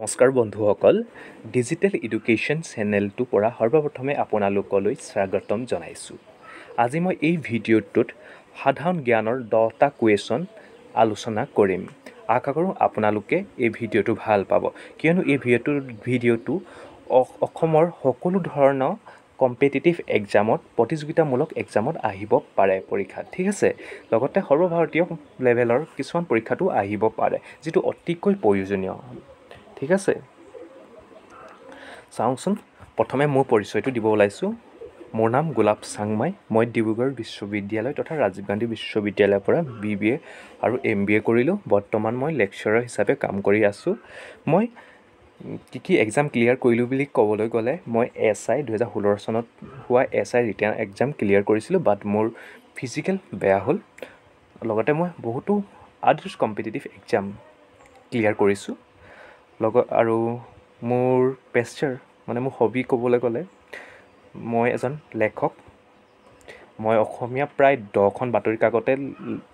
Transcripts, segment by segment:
নমস্কাৰ বন্ধুসকল digital education চেনেলটোৰ পৰা সৰ্বপ্ৰথমে আপোনালোকলৈ স্বাগতম জনাইছোঁ আজি মই এই ভিডিঅ'টোত সাধাৰণ জ্ঞানৰ দহটা কুৱেশ্যন আলোচনা কৰিম আশা কৰোঁ আপোনালোকে এই ভিডিঅ'টো ভাল পাব কিয়নো এই ভিডিঅ'টো ভিডিঅ'টো অসমৰ সকলো ধৰণৰ কম্পিটিটিভ এক্সামত প্ৰতিযোগিতামূলক এক্সামত আহিব পাৰে পৰীক্ষা ঠিক আছে লগতে সৰ্বভাৰতীয় লেভেলৰ কিছুমান পৰীক্ষাটো আহিব পাৰে যিটো অতিকৈ প্ৰয়োজনীয় ঠিক আছে চাওঁচোন প্ৰথমে মোৰ পৰিচয়টো দিব ওলাইছোঁ মোৰ নাম গোলাপ চাংমাই মই ডিব্ৰুগড় বিশ্ববিদ্যালয় তথা ৰাজীৱ গান্ধী বিশ্ববিদ্যালয়ৰ পৰা বি বি এ আৰু এম বি এ কৰিলোঁ বৰ্তমান মই লেকচাৰাৰ হিচাপে কাম কৰি আছোঁ মই কি কি এক্সাম ক্লিয়াৰ কৰিলোঁ বুলি ক'বলৈ গ'লে মই এছ আই দুহেজাৰ ষোল্ল চনত হোৱা S I written exam clear কৰিছিলোঁ বাট মোৰ ফিজিকেল বেয়া হ'ল লগতে মই বহুতো আদাৰ্ছ কম্পিটিটিভ এক্সাম ক্লিয়াৰ কৰিছোঁ লগ আৰু মোৰ পেচাৰ মানে মোৰ হবি ক'বলৈ গ'লে মই এজন লেখক মই অসমীয়া প্ৰায় দহখন বাতৰি কাকতে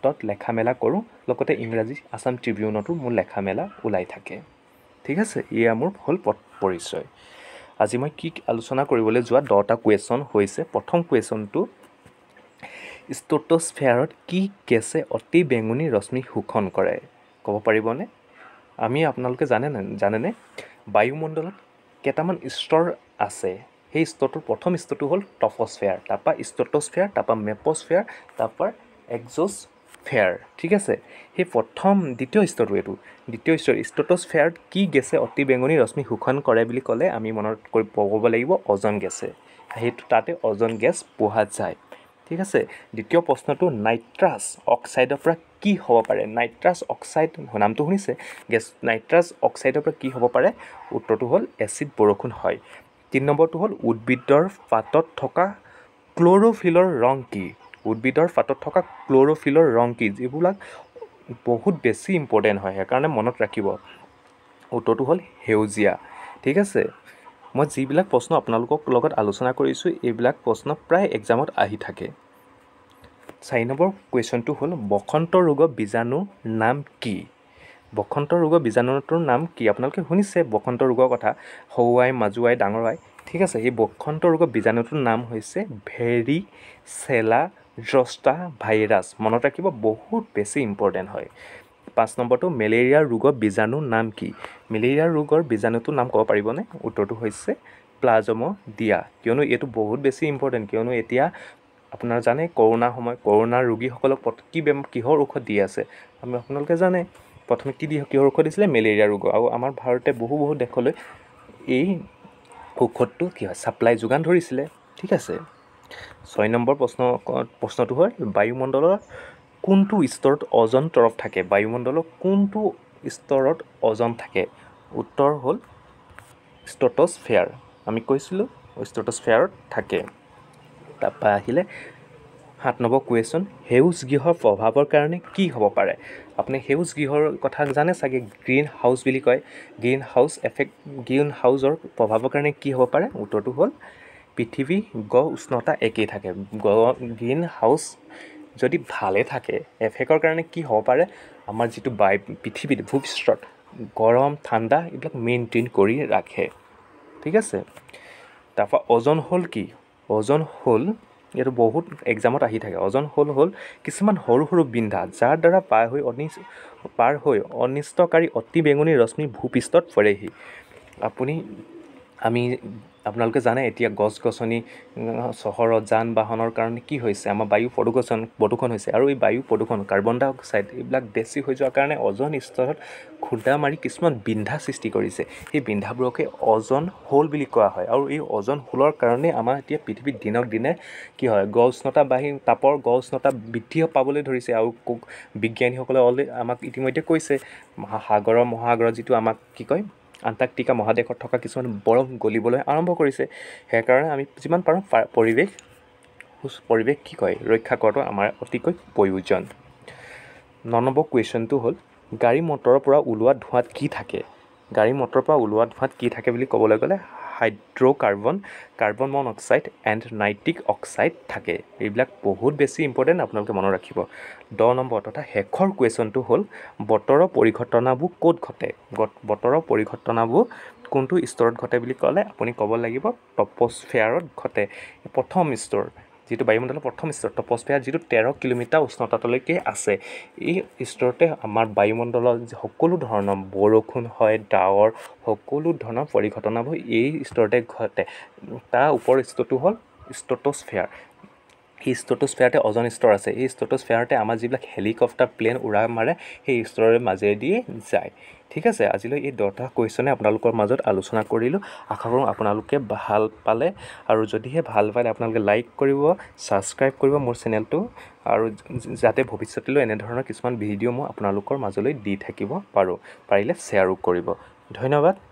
তত লেখা মেলা কৰোঁ লগতে ইংৰাজী আছাম ট্ৰিবিউনতো মোৰ লেখা মেলা ওলাই থাকে ঠিক আছে এয়া মোৰ হ'ল পৰিচয় আজি মই কি আলোচনা কৰিবলৈ যোৱা দহটা কুৱেশ্যন হৈছে প্ৰথম কুৱেশ্যনটো ষ্টেটছফেয়াৰত কি কেছে অতি বেঙুনী ৰশ্মি শোষণ কৰে ক'ব পাৰিবনে আমি আপোনালোকে জানে জানেনে বায়ুমণ্ডলত কেইটামান স্তৰ আছে সেই স্তৰটোৰ প্ৰথম স্তৰটো হ'ল টফ'স্ফেয়াৰ তাৰপৰা ষ্টটস্ফেয়াৰ তাৰপৰা মেপ'স্ফেয়াৰ তাৰপৰা এক্সজ'ছফেয়াৰ ঠিক আছে সেই প্ৰথম দ্বিতীয় স্তৰটো এইটো দ্বিতীয় স্তৰ ষ্টটস্ফেয়াৰত কি গেছে অতি বেঙনি ৰশ্মি শোষণ কৰে বুলি ক'লে আমি মনত কৰি ক'ব লাগিব অজন গেছে সেইটো তাতে অজন গেছ পোহা যায় ঠিক আছে দ্বিতীয় প্ৰশ্নটো নাইট্ৰাছ অক্সাইডৰ পৰা কি হ'ব পাৰে নাইট্ৰাছ অক্সাইড নামটো শুনিছে গেছ নাইট্ৰাছ অক্সাইডৰ পৰা কি হ'ব পাৰে উত্তৰটো হ'ল এচিড বৰষুণ হয় তিনি নম্বৰটো হ'ল উদ্ভিদৰ পাতত থকা ক্ল'ৰ'ফিলৰ ৰং কি উদ্ভিদৰ পাতত থকা ক্ল'ৰ'ফিলৰ ৰং কি যিবিলাক বহুত বেছি ইম্পৰ্টেণ্ট হয় সেইকাৰণে মনত ৰাখিব উত্তৰটো হ'ল সেউজীয়া ঠিক আছে মই যিবিলাক প্ৰশ্ন আপোনালোকক লগত আলোচনা কৰিছোঁ এইবিলাক প্ৰশ্ন প্ৰায় এক্সামত আহি থাকে চাৰি নম্বৰ কুৱেশ্যনটো হ'ল বসন্ত ৰোগৰ বীজাণুৰ নাম কি বসন্ত ৰোগ বীজাণুটোৰ নাম কি আপোনালোকে শুনিছে বসন্ত ৰোগৰ কথা সৰু মাজুৱাই মাজু ডাঙৰ আই ঠিক আছে সেই বসন্ত ৰোগ বীজাণুটোৰ নাম হৈছে ভেৰি চেলা জ্ৰষ্টা ভাইৰাছ মনত ৰাখিব বহুত বেছি ইম্পৰ্টেণ্ট হয় পাঁচ নম্বৰটো মেলেৰিয়া ৰোগৰ বীজাণু নাম কি মেলেৰিয়া ৰোগৰ বীজাণুটোৰ নাম ক'ব পাৰিবনে উত্তৰটো হৈছে প্লাজম দিয়া কিয়নো এইটো বহুত বেছি ইম্পৰ্টেণ্ট কিয়নো এতিয়া আপোনাৰ জানে কৰোণাৰ সময় কৰোণাৰ ৰোগীসকলক কি বেমাৰ কিহৰ ঔষধ দি আছে আমি আপোনালোকে জানে প্ৰথমে কি দি কিহৰ ঔষধ দিছিলে মেলেৰিয়া ৰোগ আৰু আমাৰ ভাৰতে বহু বহু দেশলৈ এই ঔষধটো কি হয় ছাপ্লাই যোগান ধৰিছিলে ঠিক আছে ছয় নম্বৰ প্ৰশ্ন প্ৰশ্নটো হ'ল বায়ুমণ্ডলৰ কোনটো স্তৰত অজন তৰফ থাকে বায়ুমণ্ডলৰ কোনটো স্তৰত অজন থাকে উত্তৰ হ'ল ষ্ট'টছ ফেয়াৰ আমি কৈছিলোঁ ষ্ট'টছ ফেয়াৰত থাকে তাৰপৰা আহিলে সাত নম্বৰ কুৱেশ্যন সেউজ গৃহৰ প্ৰভাৱৰ কাৰণে কি হ'ব পাৰে আপুনি সেউজ গৃহৰ কথা জানে চাগে গ্ৰীণ হাউচ বুলি কয় গ্ৰীণ হাউচ এফেক্ট গ্ৰীণ হাউচৰ প্ৰভাৱৰ কাৰণে কি হ'ব পাৰে উত্তৰটো হ'ল পৃথিৱী গ উষ্ণতা একেই থাকে গ গ্ৰীণ হাউচ যদি ভালে থাকে এফেক্টৰ কাৰণে কি হ'ব পাৰে আমাৰ যিটো বাই পৃথিৱীত ভূপিষ্ঠত গৰম ঠাণ্ডা এইবিলাক মেইনটেইন কৰি ৰাখে ঠিক আছে তাৰপৰা ওজন হ'ল কি অজন হোল এইটো বহুত এক্সামত আহি থাকে অজন হোল হ'ল কিছুমান সৰু সৰু বিন্ধা যাৰ দ্বাৰা পাৰ হৈ অনিচ পাৰ হৈ অনিষ্টকাৰী অতি বেঙুনী ৰশ্মি ভূপৃষ্ঠত পৰেহি আপুনি আমি আপোনালোকে জানে এতিয়া গছ গছনি চহৰত যান বাহনৰ কাৰণে কি হৈছে আমাৰ বায়ু প্ৰদূষণ প্ৰদূষণ হৈছে আৰু এই বায়ু প্ৰদূষণ কাৰ্বন ডাই অক্সাইড এইবিলাক বেছি হৈ যোৱাৰ কাৰণে অজন স্তৰত খুন্দা মাৰি কিছুমান বিন্ধা সৃষ্টি কৰিছে সেই বিন্ধাবোৰকে অজন হ'ল বুলি কোৱা হয় আৰু এই অজন হোলৰ কাৰণে আমাৰ এতিয়া পৃথিৱীত দিনক দিনে কি হয় গ উষ্ণতা বাঢ়ি তাপৰ গ উষ্ণতা বৃদ্ধি পাবলৈ ধৰিছে আৰু বিজ্ঞানীসকলে অলৰেডি আমাক ইতিমধ্যে কৈছে সাগৰৰ মহাসাগৰত যিটো আমাক কি কয় আণ্টাৰ্কটিকা মহাদেশত থকা কিছুমান বৰফ গলিবলৈ আৰম্ভ কৰিছে সেইকাৰণে আমি যিমান পাৰোঁ পৰিৱেশ সুচ পৰিৱেশ কি কয় ৰক্ষা কৰাটো আমাৰ অতিকৈ প্ৰয়োজন ন নম্বৰ কুৱেশ্যনটো হ'ল গাড়ী মটৰৰ পৰা ওলোৱা ধোঁৱাত কি থাকে গাড়ী মটৰৰ পৰা ওলোৱা ধোঁৱাত কি থাকে বুলি ক'বলৈ গ'লে hydrocarbon carbon monoxide and nitric oxide থাকে এইবিলাক বহুত বেছি ইম্পৰ্টেণ্ট আপোনালোকে মনত ৰাখিব দহ নম্বৰ তথা শেষৰ কুৱেশ্যনটো হ'ল বতৰৰ পৰিঘটনাবোৰ ক'ত ঘটে বতৰৰ পৰিঘটনাবোৰ কোনটো স্তৰত ঘটে বুলি ক'লে আপুনি ক'ব লাগিব টপস্ফেয়াৰত ঘটে প্ৰথম স্তৰ যিটো বায়ুমণ্ডলৰ প্ৰথম স্তৰ টপস্ফেয়াৰ যিটো তেৰ কিলোমিটাৰ উষ্ণতাতলৈকে আছে এই স্তৰতে আমাৰ বায়ুমণ্ডলত সকলো ধৰণৰ বৰষুণ হয় ডাৱৰ সকলো ধৰণৰ পৰিঘটনাবোৰ এই স্তৰতে ঘটে তাৰ ওপৰৰ স্তৰটো হ'ল ষ্টটস্ফেয়াৰ এই ষ্ট'টোস্ফেয়াৰতে অজন স্তৰ আছে এই ষ্ট'টোস্ফেয়াৰতে আমাৰ যিবিলাক হেলিকপ্টাৰ প্লেন উৰা মাৰে সেই স্তৰৰ মাজেদি যায় ঠিক আছে আজিলৈ এই দহটা কুৱেশ্যনে আপোনালোকৰ মাজত আলোচনা কৰিলোঁ আশা কৰোঁ আপোনালোকে ভাল পালে আৰু যদিহে ভাল পালে আপোনালোকে লাইক কৰিব ছাবস্ক্ৰাইব কৰিব মোৰ চেনেলটো আৰু যাতে ভৱিষ্যতলৈ এনেধৰণৰ কিছুমান ভিডিঅ' মই আপোনালোকৰ মাজলৈ দি থাকিব পাৰোঁ পাৰিলে শ্বেয়াৰো কৰিব ধন্যবাদ